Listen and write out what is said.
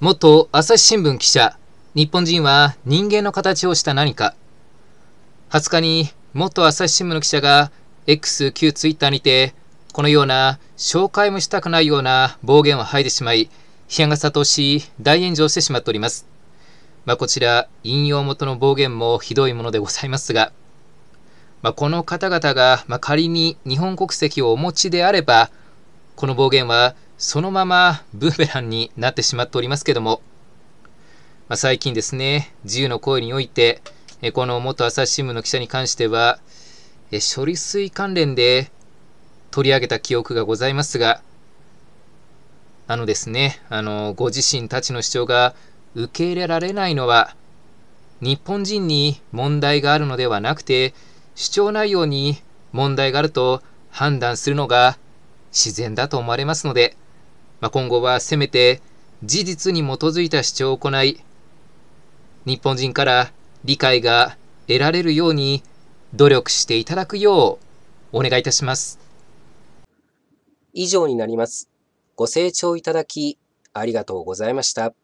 元朝日新聞記者、日本人は人間の形をした何か。20日に元朝日新聞の記者が X 旧 Twitter にて、このような紹介もしたくないような暴言を吐いてしまい、批判が殺到し、大炎上してしまっております。まあ、こちら、引用元の暴言もひどいものでございますが、まあ、この方々が、まあ、仮に日本国籍をお持ちであれば、この暴言はそのままブーメランになってしまっておりますけども、まあ、最近ですね、自由の声において、この元朝日新聞の記者に関しては、処理水関連で取り上げた記憶がございますが、あのですね、あの、ご自身たちの主張が受け入れられないのは、日本人に問題があるのではなくて、主張内容に問題があると判断するのが自然だと思われますので、まあ、今後はせめて事実に基づいた主張を行い、日本人から理解が得られるように努力していただくようお願いいたします。以上になります。ご清聴いただきありがとうございました。